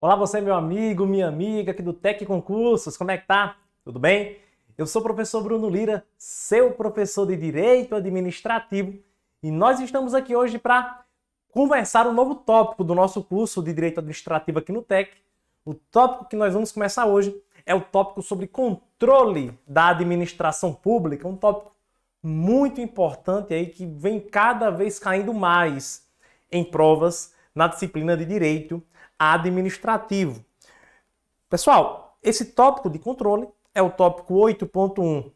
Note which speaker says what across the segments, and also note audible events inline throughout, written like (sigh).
Speaker 1: Olá você meu amigo, minha amiga aqui do Tec Concursos, como é que tá? Tudo bem? Eu sou o professor Bruno Lira, seu professor de Direito Administrativo, e nós estamos aqui hoje para conversar um novo tópico do nosso curso de Direito Administrativo aqui no Tec. O tópico que nós vamos começar hoje é o tópico sobre controle da administração pública, um tópico muito importante aí que vem cada vez caindo mais em provas na disciplina de direito administrativo. Pessoal, esse tópico de controle é o tópico 8.1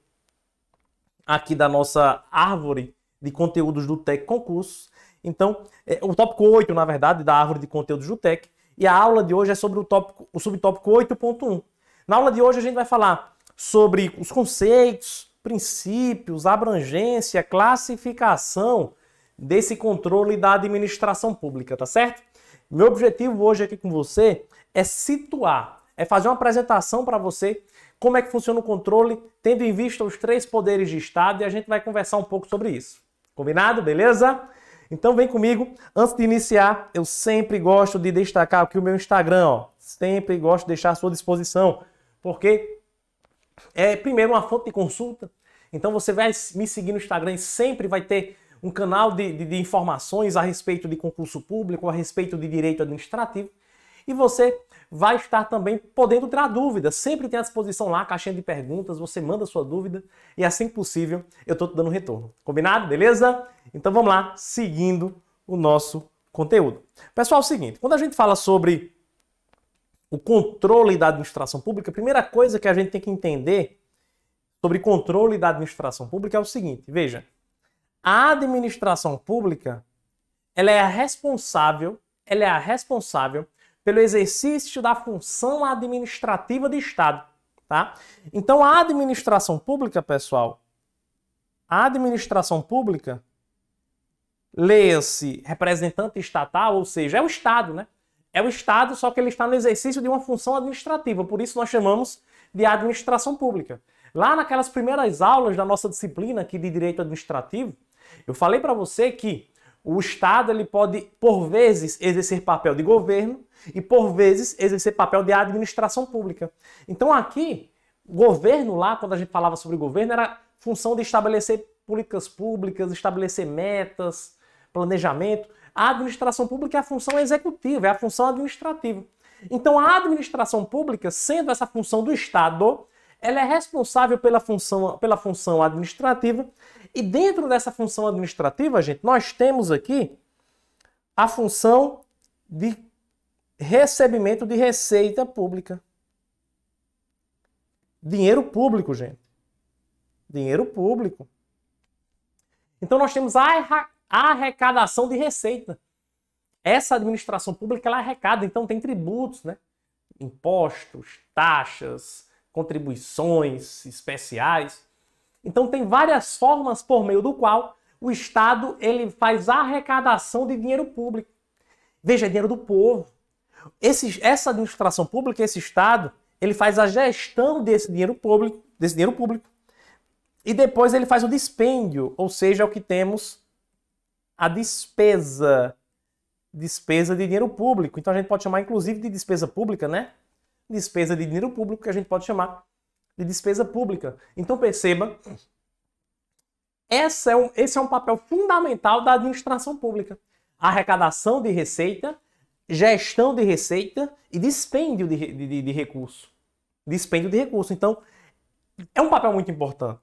Speaker 1: aqui da nossa árvore de conteúdos do TEC Concursos. Então, é, o tópico 8, na verdade, da árvore de conteúdos do TEC. E a aula de hoje é sobre o tópico, o subtópico 8.1, na aula de hoje a gente vai falar sobre os conceitos, princípios, abrangência, classificação desse controle da administração pública, tá certo? Meu objetivo hoje aqui com você é situar, é fazer uma apresentação para você como é que funciona o controle, tendo em vista os três poderes de Estado, e a gente vai conversar um pouco sobre isso. Combinado? Beleza? Então vem comigo. Antes de iniciar, eu sempre gosto de destacar aqui o meu Instagram, ó. Sempre gosto de deixar à sua disposição porque é primeiro uma fonte de consulta. Então você vai me seguir no Instagram e sempre vai ter um canal de, de, de informações a respeito de concurso público, a respeito de direito administrativo. E você vai estar também podendo tirar dúvidas. Sempre tem à disposição lá a caixinha de perguntas, você manda sua dúvida e assim que possível eu estou te dando retorno. Combinado? Beleza? Então vamos lá, seguindo o nosso conteúdo. Pessoal, é o seguinte, quando a gente fala sobre o controle da administração pública, a primeira coisa que a gente tem que entender sobre controle da administração pública é o seguinte, veja, a administração pública, ela é a responsável, ela é a responsável pelo exercício da função administrativa de Estado, tá? Então a administração pública, pessoal, a administração pública leia-se representante estatal, ou seja, é o Estado, né? É o Estado, só que ele está no exercício de uma função administrativa, por isso nós chamamos de administração pública. Lá naquelas primeiras aulas da nossa disciplina aqui de direito administrativo, eu falei para você que o Estado ele pode, por vezes, exercer papel de governo e, por vezes, exercer papel de administração pública. Então, aqui, governo, lá, quando a gente falava sobre governo, era função de estabelecer políticas públicas, estabelecer metas, planejamento. A administração pública é a função executiva, é a função administrativa. Então, a administração pública, sendo essa função do Estado, ela é responsável pela função, pela função administrativa. E dentro dessa função administrativa, gente, nós temos aqui a função de recebimento de receita pública. Dinheiro público, gente. Dinheiro público. Então nós temos a a arrecadação de receita. Essa administração pública ela arrecada, então tem tributos, né? Impostos, taxas, contribuições especiais. Então tem várias formas por meio do qual o Estado ele faz arrecadação de dinheiro público. Veja, é dinheiro do povo. Esse, essa administração pública, esse Estado, ele faz a gestão desse dinheiro público, desse dinheiro público, e depois ele faz o dispêndio, ou seja, o que temos a despesa, despesa de dinheiro público. Então a gente pode chamar inclusive de despesa pública, né? Despesa de dinheiro público que a gente pode chamar de despesa pública. Então perceba, esse é um, esse é um papel fundamental da administração pública. Arrecadação de receita, gestão de receita e dispêndio de, de, de recurso. Dispêndio de recurso. Então, é um papel muito importante.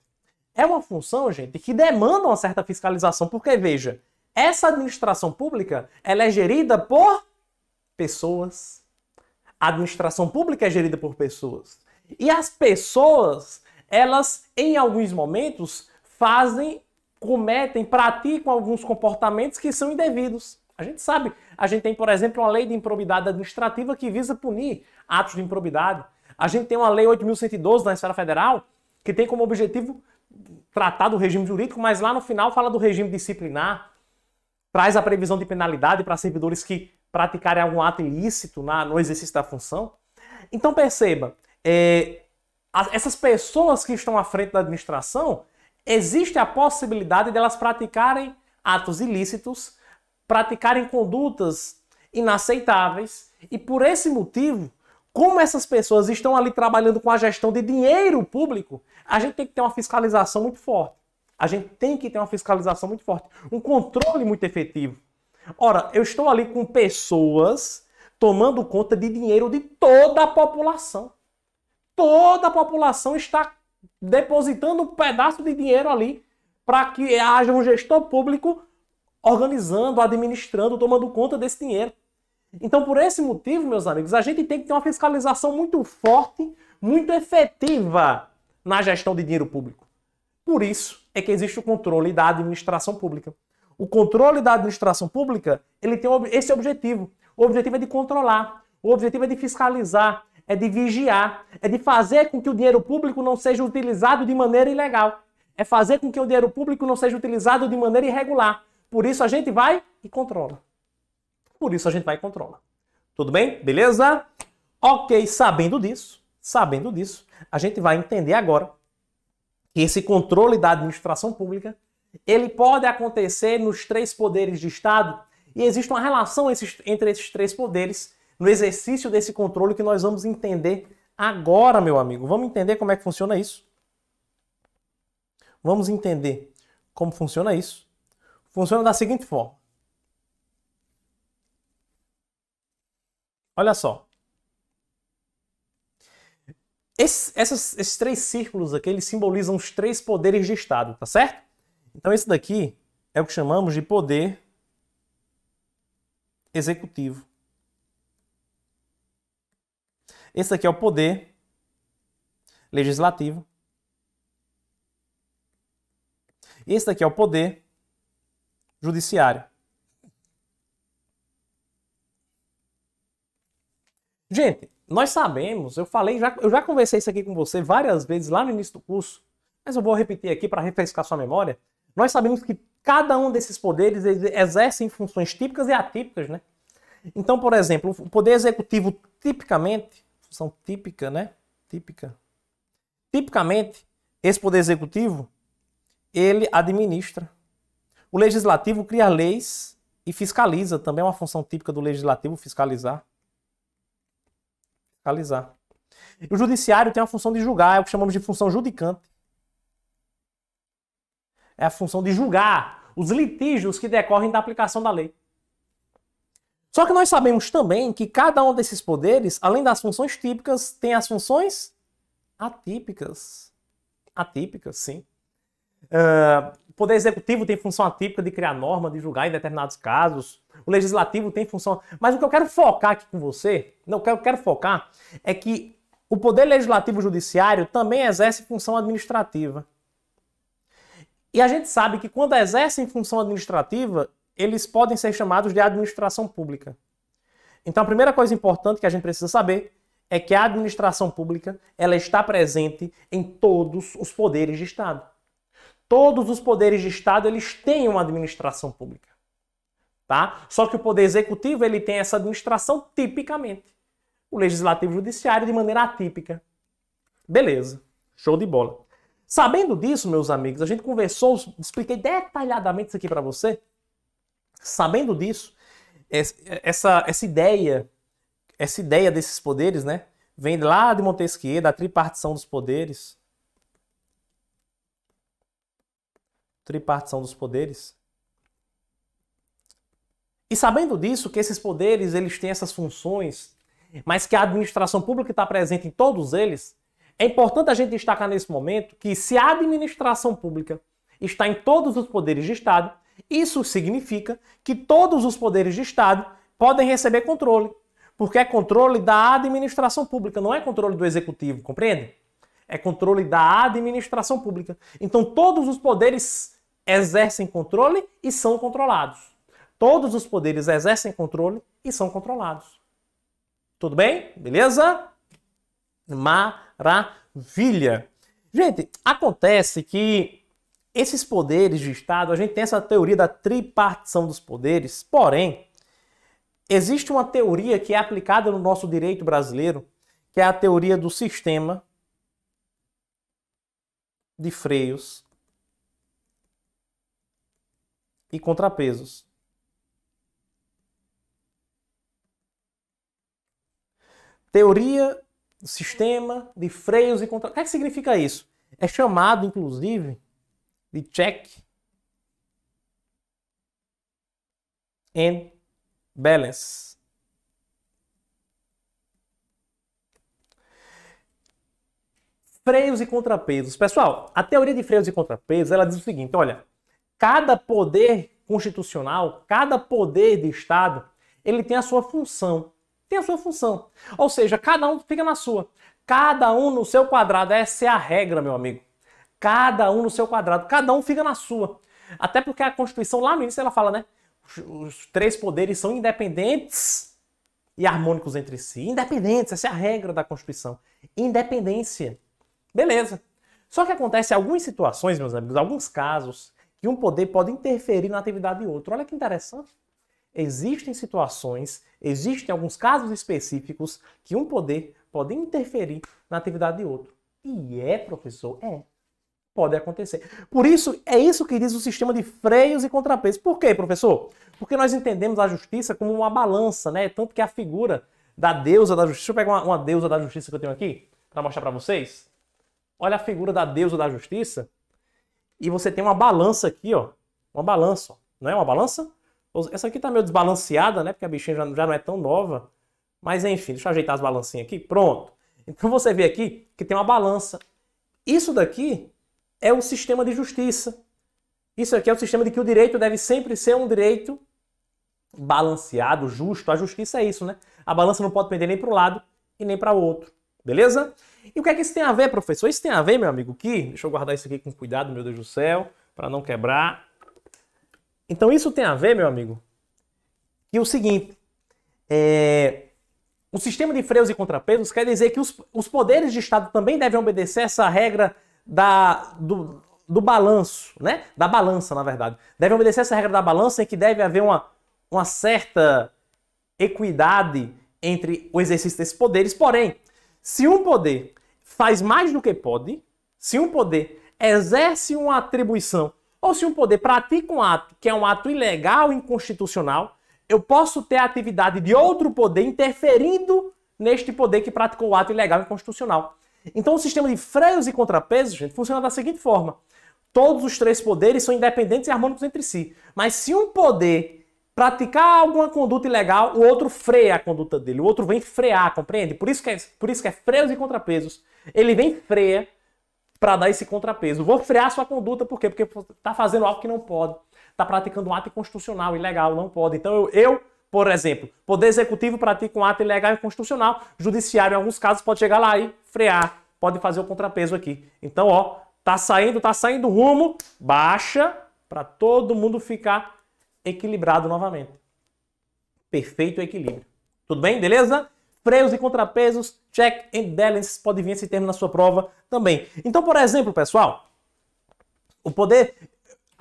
Speaker 1: É uma função, gente, que demanda uma certa fiscalização, porque veja, essa administração pública, ela é gerida por pessoas. A administração pública é gerida por pessoas. E as pessoas, elas em alguns momentos fazem, cometem, praticam alguns comportamentos que são indevidos. A gente sabe, a gente tem, por exemplo, uma lei de improbidade administrativa que visa punir atos de improbidade. A gente tem uma lei 8112 na esfera federal que tem como objetivo tratar do regime jurídico, mas lá no final fala do regime disciplinar traz a previsão de penalidade para servidores que praticarem algum ato ilícito na, no exercício da função. Então perceba, é, essas pessoas que estão à frente da administração, existe a possibilidade delas de praticarem atos ilícitos, praticarem condutas inaceitáveis, e por esse motivo, como essas pessoas estão ali trabalhando com a gestão de dinheiro público, a gente tem que ter uma fiscalização muito forte. A gente tem que ter uma fiscalização muito forte, um controle muito efetivo. Ora, eu estou ali com pessoas tomando conta de dinheiro de toda a população. Toda a população está depositando um pedaço de dinheiro ali para que haja um gestor público organizando, administrando, tomando conta desse dinheiro. Então, por esse motivo, meus amigos, a gente tem que ter uma fiscalização muito forte, muito efetiva na gestão de dinheiro público. Por isso é que existe o controle da administração pública. O controle da administração pública, ele tem esse é objetivo. O objetivo é de controlar, o objetivo é de fiscalizar, é de vigiar, é de fazer com que o dinheiro público não seja utilizado de maneira ilegal. É fazer com que o dinheiro público não seja utilizado de maneira irregular. Por isso a gente vai e controla. Por isso a gente vai e controla. Tudo bem? Beleza? Ok, sabendo disso, sabendo disso, a gente vai entender agora que esse controle da administração pública, ele pode acontecer nos três poderes de Estado e existe uma relação entre esses três poderes no exercício desse controle que nós vamos entender agora, meu amigo. Vamos entender como é que funciona isso? Vamos entender como funciona isso. Funciona da seguinte forma. Olha só. Esse, essas, esses três círculos aqui, eles simbolizam os três poderes de Estado, tá certo? Então esse daqui é o que chamamos de poder executivo. Esse aqui é o poder legislativo. E esse daqui é o poder judiciário. Gente, nós sabemos, eu falei, já, eu já conversei isso aqui com você várias vezes lá no início do curso, mas eu vou repetir aqui para refrescar sua memória. Nós sabemos que cada um desses poderes exercem funções típicas e atípicas, né? Então, por exemplo, o poder executivo tipicamente, função típica, né? Típica. Tipicamente, esse poder executivo, ele administra. O legislativo cria leis e fiscaliza, também é uma função típica do legislativo fiscalizar fiscalizar. o judiciário tem a função de julgar, é o que chamamos de função judicante. É a função de julgar os litígios que decorrem da aplicação da lei. Só que nós sabemos também que cada um desses poderes, além das funções típicas, tem as funções atípicas. Atípicas, sim. Uh, Poder Executivo tem função atípica de criar norma, de julgar em determinados casos. O Legislativo tem função. Mas o que eu quero focar aqui com você, não, o que eu quero focar é que o Poder Legislativo Judiciário também exerce função administrativa. E a gente sabe que quando exercem função administrativa, eles podem ser chamados de administração pública. Então a primeira coisa importante que a gente precisa saber é que a administração pública ela está presente em todos os poderes de Estado. Todos os poderes de Estado eles têm uma administração pública, tá? Só que o poder executivo ele tem essa administração tipicamente, o legislativo e o judiciário de maneira atípica. Beleza, show de bola. Sabendo disso, meus amigos, a gente conversou, expliquei detalhadamente isso aqui para você. Sabendo disso, essa, essa ideia, essa ideia desses poderes, né, vem lá de Montesquieu, da tripartição dos poderes. tripartição dos poderes. E sabendo disso, que esses poderes eles têm essas funções, mas que a administração pública está presente em todos eles, é importante a gente destacar nesse momento que se a administração pública está em todos os poderes de Estado, isso significa que todos os poderes de Estado podem receber controle, porque é controle da administração pública, não é controle do executivo, compreende? É controle da administração pública. Então todos os poderes exercem controle e são controlados. Todos os poderes exercem controle e são controlados. Tudo bem? Beleza? Maravilha! Gente, acontece que esses poderes de Estado, a gente tem essa teoria da tripartição dos poderes, porém, existe uma teoria que é aplicada no nosso direito brasileiro, que é a teoria do sistema de freios e contrapesos. Teoria do sistema de freios e contrapesos. O que, é que significa isso? É chamado, inclusive, de check and balance. Freios e contrapesos. Pessoal, a teoria de freios e contrapesos, ela diz o seguinte, olha, Cada poder constitucional, cada poder de Estado, ele tem a sua função. Tem a sua função. Ou seja, cada um fica na sua. Cada um no seu quadrado. Essa é a regra, meu amigo. Cada um no seu quadrado. Cada um fica na sua. Até porque a Constituição, lá no início, ela fala, né? Os três poderes são independentes e harmônicos entre si. Independentes, essa é a regra da Constituição. Independência. Beleza. Só que acontece algumas situações, meus amigos, alguns casos, que um poder pode interferir na atividade de outro. Olha que interessante. Existem situações, existem alguns casos específicos que um poder pode interferir na atividade de outro. E é, professor, é. Pode acontecer. Por isso, é isso que diz o sistema de freios e contrapesos. Por quê, professor? Porque nós entendemos a justiça como uma balança, né? Tanto que a figura da deusa da justiça. Deixa eu pegar uma, uma deusa da justiça que eu tenho aqui para mostrar para vocês. Olha a figura da deusa da justiça e você tem uma balança aqui, ó. Uma balança, ó. não é uma balança? Essa aqui tá meio desbalanceada, né? Porque a bichinha já, já não é tão nova. Mas enfim, deixa eu ajeitar as balancinhas aqui. Pronto. Então você vê aqui que tem uma balança. Isso daqui é o sistema de justiça. Isso aqui é o sistema de que o direito deve sempre ser um direito balanceado, justo. A justiça é isso, né? A balança não pode pender nem para um lado e nem para o outro. Beleza? E o que é que isso tem a ver, professor? Isso tem a ver, meu amigo, que. Deixa eu guardar isso aqui com cuidado, meu Deus do céu, para não quebrar. Então, isso tem a ver, meu amigo, que é o seguinte. É, o sistema de freios e contrapesos quer dizer que os, os poderes de Estado também devem obedecer essa regra da, do, do balanço, né? Da balança, na verdade. Devem obedecer essa regra da balança em que deve haver uma, uma certa equidade entre o exercício desses poderes. Porém, se um poder faz mais do que pode, se um poder exerce uma atribuição ou se um poder pratica um ato que é um ato ilegal, inconstitucional, eu posso ter a atividade de outro poder interferindo neste poder que praticou o ato ilegal e inconstitucional. Então o sistema de freios e contrapesos, gente, funciona da seguinte forma. Todos os três poderes são independentes e harmônicos entre si. Mas se um poder praticar alguma conduta ilegal, o outro freia a conduta dele, o outro vem frear, compreende? Por isso que é, por isso que é freios e contrapesos. Ele vem freia para dar esse contrapeso. Vou frear sua conduta por quê? Porque tá fazendo algo que não pode. Tá praticando um ato inconstitucional, ilegal, não pode. Então eu, eu por exemplo, poder executivo pratica um ato ilegal e constitucional, judiciário em alguns casos pode chegar lá e frear, pode fazer o contrapeso aqui. Então, ó, tá saindo, tá saindo rumo, baixa para todo mundo ficar equilibrado novamente. Perfeito equilíbrio. Tudo bem? Beleza? Freios e contrapesos, check and balance, pode vir esse termo na sua prova também. Então, por exemplo, pessoal, o poder,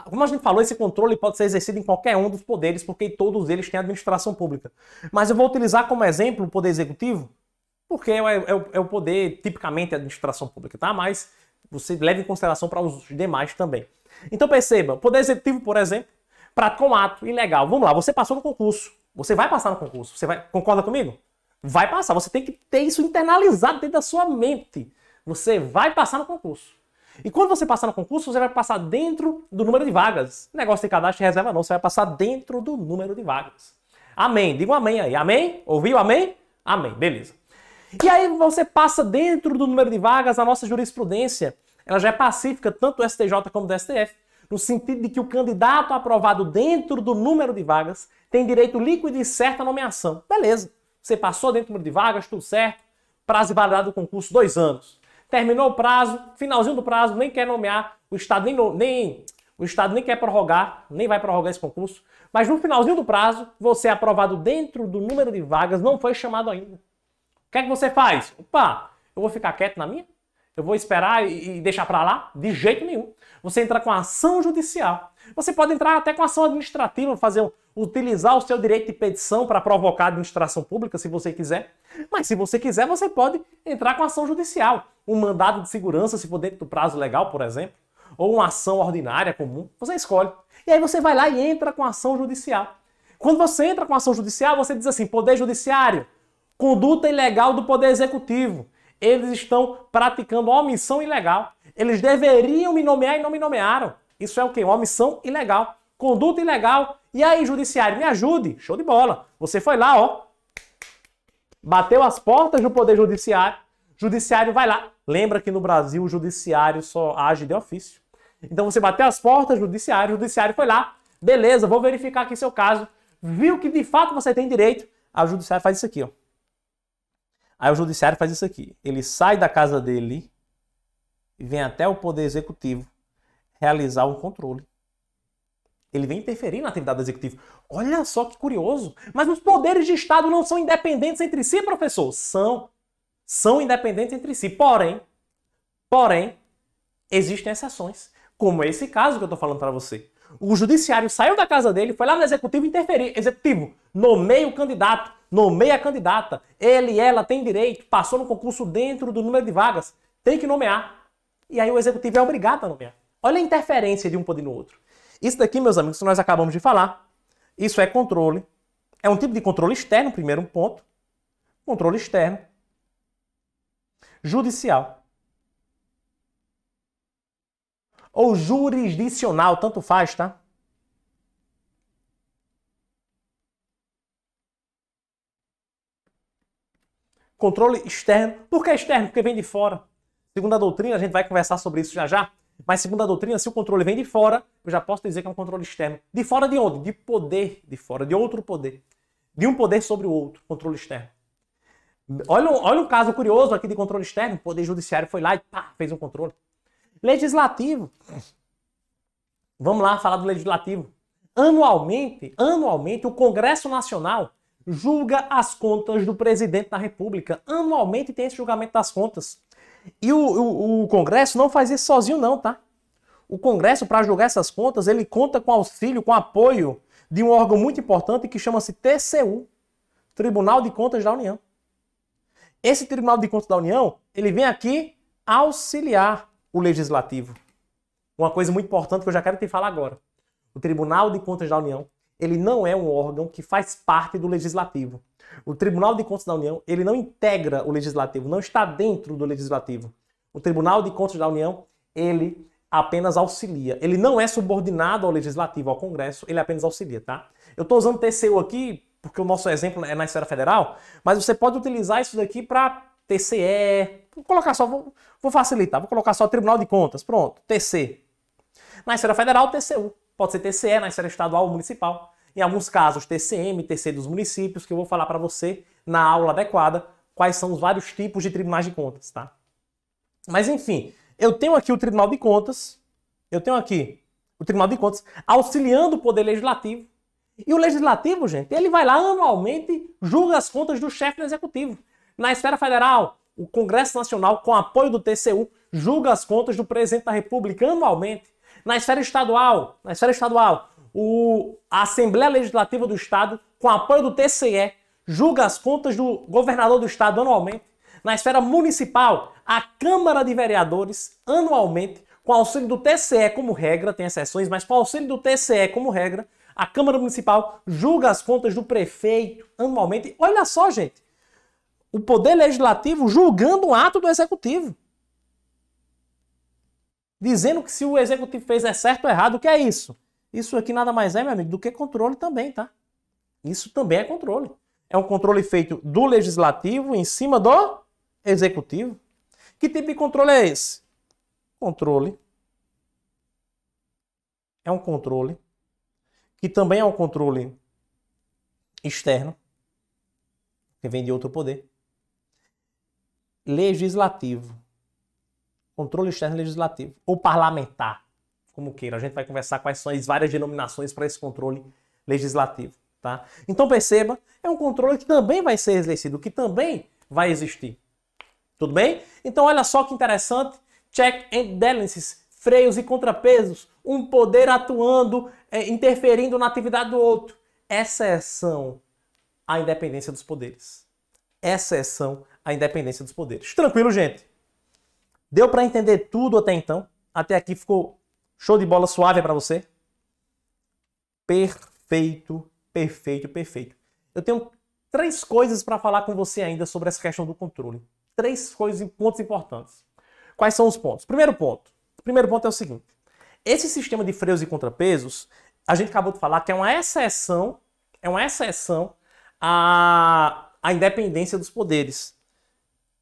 Speaker 1: como a gente falou, esse controle pode ser exercido em qualquer um dos poderes, porque todos eles têm administração pública. Mas eu vou utilizar como exemplo o poder executivo, porque é, é, é o poder tipicamente administração pública, tá? Mas você leve em consideração para os demais também. Então perceba, o poder executivo, por exemplo, praticou um ato ilegal. Vamos lá, você passou no concurso. Você vai passar no concurso. Você vai, concorda comigo? Vai passar. Você tem que ter isso internalizado dentro da sua mente. Você vai passar no concurso. E quando você passar no concurso, você vai passar dentro do número de vagas. Negócio de cadastro e reserva não, você vai passar dentro do número de vagas. Amém. Diga um amém aí. Amém? Ouviu? Amém? Amém. Beleza. E aí você passa dentro do número de vagas, a nossa jurisprudência, ela já é pacífica, tanto do STJ como do STF no sentido de que o candidato aprovado dentro do número de vagas tem direito líquido e certo à nomeação. Beleza. Você passou dentro do número de vagas, tudo certo. Prazo de validade do concurso, dois anos. Terminou o prazo, finalzinho do prazo, nem quer nomear, o Estado nem, nem, o Estado nem quer prorrogar, nem vai prorrogar esse concurso. Mas no finalzinho do prazo, você é aprovado dentro do número de vagas, não foi chamado ainda. O que é que você faz? Opa, eu vou ficar quieto na minha? Eu vou esperar e deixar para lá? De jeito nenhum. Você entra com ação judicial. Você pode entrar até com ação administrativa, fazer um, utilizar o seu direito de petição para provocar a administração pública, se você quiser. Mas se você quiser, você pode entrar com ação judicial, um mandado de segurança, se for dentro do prazo legal, por exemplo, ou uma ação ordinária comum, você escolhe. E aí você vai lá e entra com ação judicial. Quando você entra com ação judicial, você diz assim: Poder Judiciário, conduta ilegal do Poder Executivo. Eles estão praticando omissão ilegal. Eles deveriam me nomear e não me nomearam. Isso é o quê? Omissão ilegal. Conduta ilegal. E aí, judiciário, me ajude. Show de bola. Você foi lá, ó. Bateu as portas do Poder Judiciário. Judiciário vai lá. Lembra que no Brasil o judiciário só age de ofício. Então você bateu as portas do judiciário, o judiciário foi lá. Beleza, vou verificar aqui seu caso. Viu que de fato você tem direito. A judiciário faz isso aqui, ó. Aí o judiciário faz isso aqui. Ele sai da casa dele e vem até o poder executivo realizar um controle. Ele vem interferir na atividade do executivo. Olha só que curioso. Mas os poderes de Estado não são independentes entre si, professor? São. São independentes entre si. Porém, porém, existem exceções. Como esse caso que eu estou falando para você. O judiciário saiu da casa dele, foi lá no executivo interferir. Executivo, nomeia o candidato, nomeia a candidata. Ele, ela tem direito, passou no concurso dentro do número de vagas, tem que nomear. E aí o executivo é obrigado a nomear. Olha a interferência de um poder no outro. Isso daqui, meus amigos, que nós acabamos de falar, isso é controle. É um tipo de controle externo, primeiro ponto. Controle externo. Judicial. ou jurisdicional, tanto faz, tá? Controle externo. Por que externo? Porque vem de fora. Segundo a doutrina, a gente vai conversar sobre isso já já, mas segundo a doutrina, se o controle vem de fora, eu já posso dizer que é um controle externo. De fora de onde? De poder, de fora de outro poder. De um poder sobre o outro, controle externo. Olha, olha um caso curioso aqui de controle externo. O Poder Judiciário foi lá e pá, fez um controle. Legislativo. Vamos lá falar do legislativo. Anualmente, anualmente o Congresso Nacional julga as contas do presidente da República. Anualmente tem esse julgamento das contas. E o, o, o Congresso não faz isso sozinho não, tá? O Congresso, para julgar essas contas, ele conta com auxílio, com apoio de um órgão muito importante que chama-se TCU, Tribunal de Contas da União. Esse Tribunal de Contas da União, ele vem aqui auxiliar o legislativo. Uma coisa muito importante que eu já quero te falar agora. O Tribunal de Contas da União, ele não é um órgão que faz parte do legislativo. O Tribunal de Contas da União, ele não integra o legislativo, não está dentro do legislativo. O Tribunal de Contas da União, ele apenas auxilia. Ele não é subordinado ao legislativo, ao Congresso, ele apenas auxilia, tá? Eu estou usando TCU aqui porque o nosso exemplo é na esfera federal, mas você pode utilizar isso daqui para TCE, Vou colocar só, vou, vou facilitar, vou colocar só Tribunal de Contas, pronto, TC. Na esfera federal, TCU. Pode ser TCE, na esfera estadual ou municipal. Em alguns casos, TCM, TC dos municípios, que eu vou falar para você na aula adequada quais são os vários tipos de tribunais de contas, tá? Mas enfim, eu tenho aqui o Tribunal de Contas, eu tenho aqui o Tribunal de Contas auxiliando o Poder Legislativo. E o Legislativo, gente, ele vai lá anualmente, julga as contas do chefe do Executivo. Na esfera federal, o Congresso Nacional, com apoio do TCU, julga as contas do presidente da República anualmente. Na esfera estadual, na esfera estadual, o, a Assembleia Legislativa do Estado, com apoio do TCE, julga as contas do governador do estado anualmente. Na esfera municipal, a Câmara de Vereadores, anualmente, com auxílio do TCE como regra, tem exceções, mas com auxílio do TCE como regra, a Câmara Municipal julga as contas do prefeito anualmente. Olha só, gente, o poder legislativo julgando um ato do executivo. Dizendo que se o executivo fez é certo ou errado, o que é isso? Isso aqui nada mais é, meu amigo, do que controle também, tá? Isso também é controle. É um controle feito do legislativo em cima do executivo. Que tipo de controle é esse? Controle. É um controle que também é um controle externo, que vem de outro poder legislativo. Controle externo legislativo. Ou parlamentar, como queira. A gente vai conversar quais são as várias denominações para esse controle legislativo. Tá? Então perceba, é um controle que também vai ser exercido, que também vai existir. Tudo bem? Então olha só que interessante. Check and balances, freios e contrapesos, um poder atuando, é, interferindo na atividade do outro. Exceção à independência dos poderes. Exceção a independência dos poderes. Tranquilo, gente? Deu para entender tudo até então? Até aqui ficou show de bola suave para você? Perfeito, perfeito, perfeito. Eu tenho três coisas para falar com você ainda sobre essa questão do controle. Três coisas, pontos importantes. Quais são os pontos? Primeiro ponto. Primeiro ponto é o seguinte. Esse sistema de freios e contrapesos, a gente acabou de falar que é uma exceção, é uma exceção à, à independência dos poderes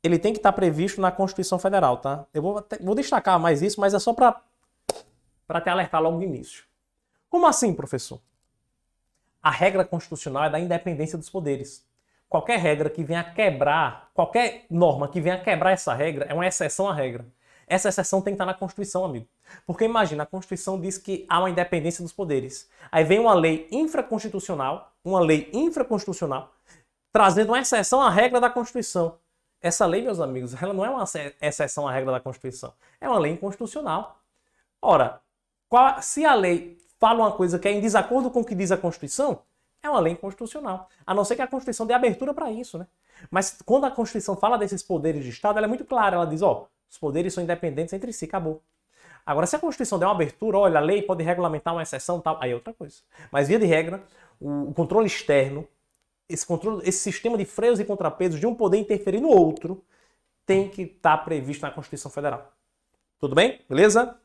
Speaker 1: ele tem que estar tá previsto na Constituição Federal, tá? Eu vou, até, vou destacar mais isso, mas é só para te alertar logo no início. Como assim, professor? A regra constitucional é da independência dos poderes. Qualquer regra que venha quebrar, qualquer norma que venha quebrar essa regra é uma exceção à regra. Essa exceção tem que estar tá na Constituição, amigo. Porque imagina, a Constituição diz que há uma independência dos poderes. Aí vem uma lei infraconstitucional, uma lei infraconstitucional, trazendo uma exceção à regra da Constituição. Essa lei, meus amigos, ela não é uma exceção à regra da Constituição. É uma lei inconstitucional. Ora, qual, se a lei fala uma coisa que é em desacordo com o que diz a Constituição, é uma lei inconstitucional. A não ser que a Constituição dê abertura para isso, né? Mas quando a Constituição fala desses poderes de Estado, ela é muito clara. Ela diz, ó, os poderes são independentes entre si, acabou. Agora, se a Constituição der uma abertura, olha, a lei pode regulamentar uma exceção tal, aí é outra coisa. Mas, via de regra, o controle externo esse controle, esse sistema de freios e contrapesos de um poder interferir no outro tem que estar tá previsto na Constituição Federal. Tudo bem? Beleza?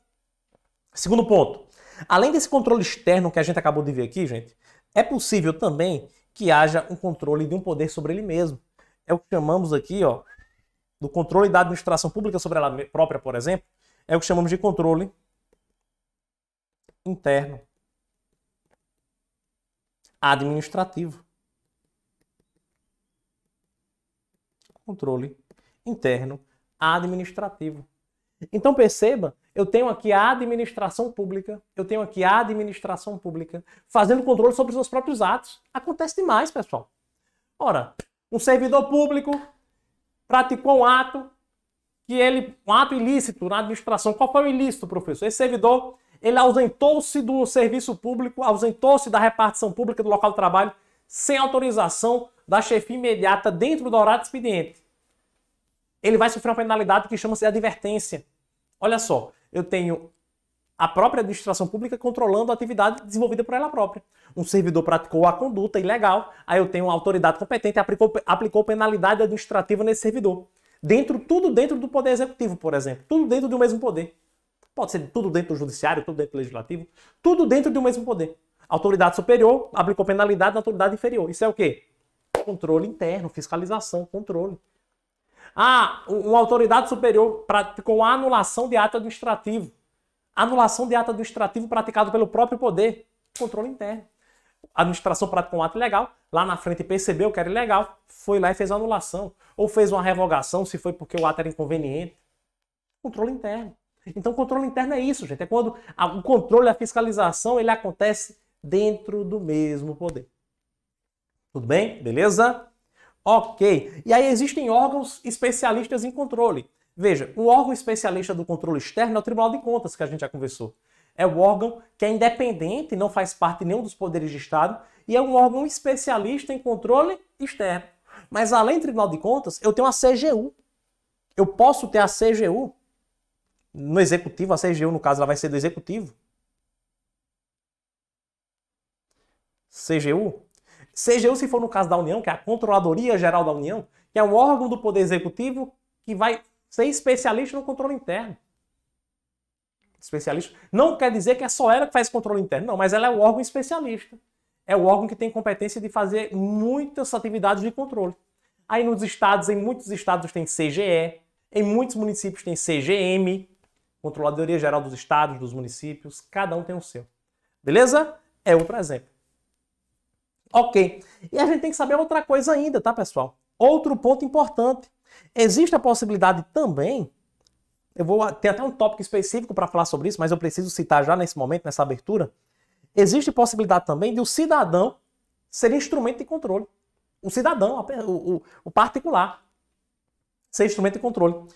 Speaker 1: Segundo ponto. Além desse controle externo que a gente acabou de ver aqui, gente, é possível também que haja um controle de um poder sobre ele mesmo. É o que chamamos aqui, ó, do controle da administração pública sobre ela própria, por exemplo, é o que chamamos de controle interno administrativo. controle interno administrativo. Então perceba, eu tenho aqui a administração pública, eu tenho aqui a administração pública fazendo controle sobre os seus próprios atos. Acontece demais, pessoal. Ora, um servidor público praticou um ato que ele, um ato ilícito na administração. Qual foi o ilícito, professor? Esse servidor, ele ausentou-se do serviço público, ausentou-se da repartição pública do local de trabalho sem autorização da chefia imediata dentro do horário de expediente, ele vai sofrer uma penalidade que chama-se advertência. Olha só, eu tenho a própria administração pública controlando a atividade desenvolvida por ela própria. Um servidor praticou a conduta ilegal, aí eu tenho uma autoridade competente aplicou, aplicou penalidade administrativa nesse servidor. Dentro, tudo dentro do poder executivo, por exemplo. Tudo dentro do mesmo poder. Pode ser tudo dentro do judiciário, tudo dentro do legislativo, tudo dentro do mesmo poder. Autoridade superior aplicou penalidade na autoridade inferior. Isso é o quê? Controle interno, fiscalização, controle. Ah, uma autoridade superior praticou a anulação de ato administrativo. Anulação de ato administrativo praticado pelo próprio poder. Controle interno. A administração praticou um ato ilegal, lá na frente percebeu que era ilegal, foi lá e fez a anulação. Ou fez uma revogação, se foi porque o ato era inconveniente. Controle interno. Então, controle interno é isso, gente. É quando o controle a fiscalização ele acontece dentro do mesmo poder. Tudo bem? Beleza? Ok. E aí existem órgãos especialistas em controle. Veja, o órgão especialista do controle externo é o Tribunal de Contas, que a gente já conversou. É o órgão que é independente, não faz parte nenhum dos poderes de Estado, e é um órgão especialista em controle externo. Mas além do Tribunal de Contas, eu tenho a CGU. Eu posso ter a CGU no executivo, a CGU, no caso, ela vai ser do executivo. CGU, Seja eu, se for no caso da União, que é a Controladoria Geral da União, que é um órgão do Poder Executivo que vai ser especialista no controle interno. Especialista não quer dizer que é só ela que faz controle interno, não, mas ela é o órgão especialista. É o órgão que tem competência de fazer muitas atividades de controle. Aí nos estados, em muitos estados tem CGE, em muitos municípios tem CGM, Controladoria Geral dos Estados, dos municípios, cada um tem o seu. Beleza? É outro exemplo. Ok. E a gente tem que saber outra coisa ainda, tá, pessoal? Outro ponto importante. Existe a possibilidade também. Eu vou ter até um tópico específico para falar sobre isso, mas eu preciso citar já nesse momento, nessa abertura. Existe possibilidade também de o um cidadão ser instrumento de controle. O cidadão, o, o, o particular, ser instrumento de controle.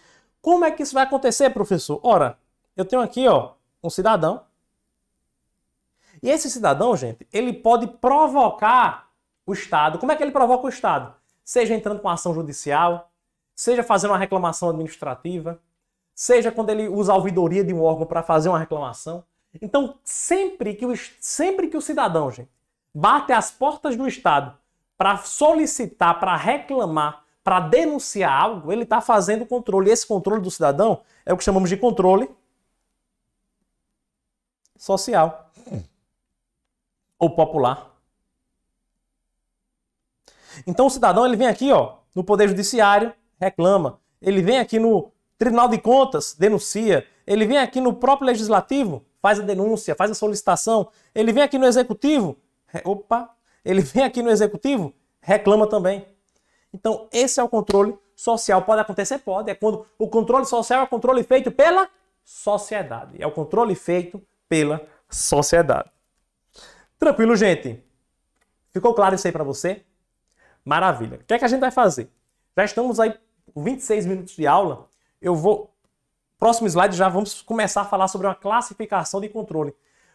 Speaker 1: Como é que isso vai acontecer, professor? Ora, eu tenho aqui ó, um cidadão e esse cidadão, gente, ele pode provocar o Estado. Como é que ele provoca o Estado? Seja entrando com ação judicial, seja fazendo uma reclamação administrativa, seja quando ele usa a ouvidoria de um órgão para fazer uma reclamação. Então, sempre que, o, sempre que o cidadão, gente, bate as portas do Estado para solicitar, para reclamar, para denunciar algo, ele está fazendo controle. E esse controle do cidadão é o que chamamos de controle social. Hum ou popular. Então o cidadão ele vem aqui, ó, no poder judiciário, reclama. Ele vem aqui no Tribunal de Contas, denuncia. Ele vem aqui no próprio legislativo, faz a denúncia, faz a solicitação. Ele vem aqui no executivo, opa, ele (laughs) vem aqui no executivo, reclama também. Então, esse é o controle social. Pode acontecer? Pode. É quando o controle social é o controle feito pela sociedade. É o controle feito pela sociedade. Tranquilo, gente? Ficou claro isso aí para você? Maravilha. O que é que a gente vai fazer? Já estamos aí 26 minutos de aula. Eu vou próximo slide já vamos começar a falar sobre uma classificação de controle.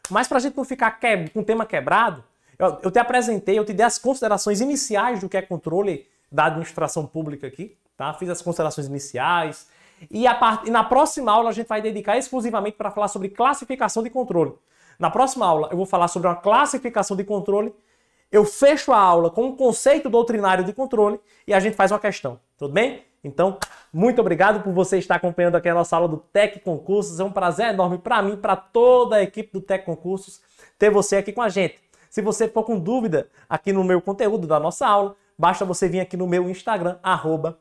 Speaker 1: Mas para a gente não ficar que... com o tema quebrado, eu, eu te apresentei, eu te dei as considerações iniciais do que é controle da administração pública aqui, tá? Fiz as considerações iniciais. E, part... e na próxima aula a gente vai dedicar exclusivamente para falar sobre classificação de controle. Na próxima aula eu vou falar sobre uma classificação de controle. Eu fecho a aula com um conceito doutrinário de controle e a gente faz uma questão. Tudo bem? Então, muito obrigado por você estar acompanhando aqui a nossa aula do Tec Concursos. É um prazer enorme para mim, para toda a equipe do Tec Concursos, ter você aqui com a gente. Se você for com dúvida aqui no meu conteúdo da nossa aula, basta você vir aqui no meu Instagram, arroba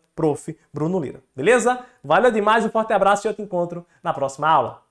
Speaker 1: Beleza? Valeu demais, um forte abraço e eu te encontro na próxima aula.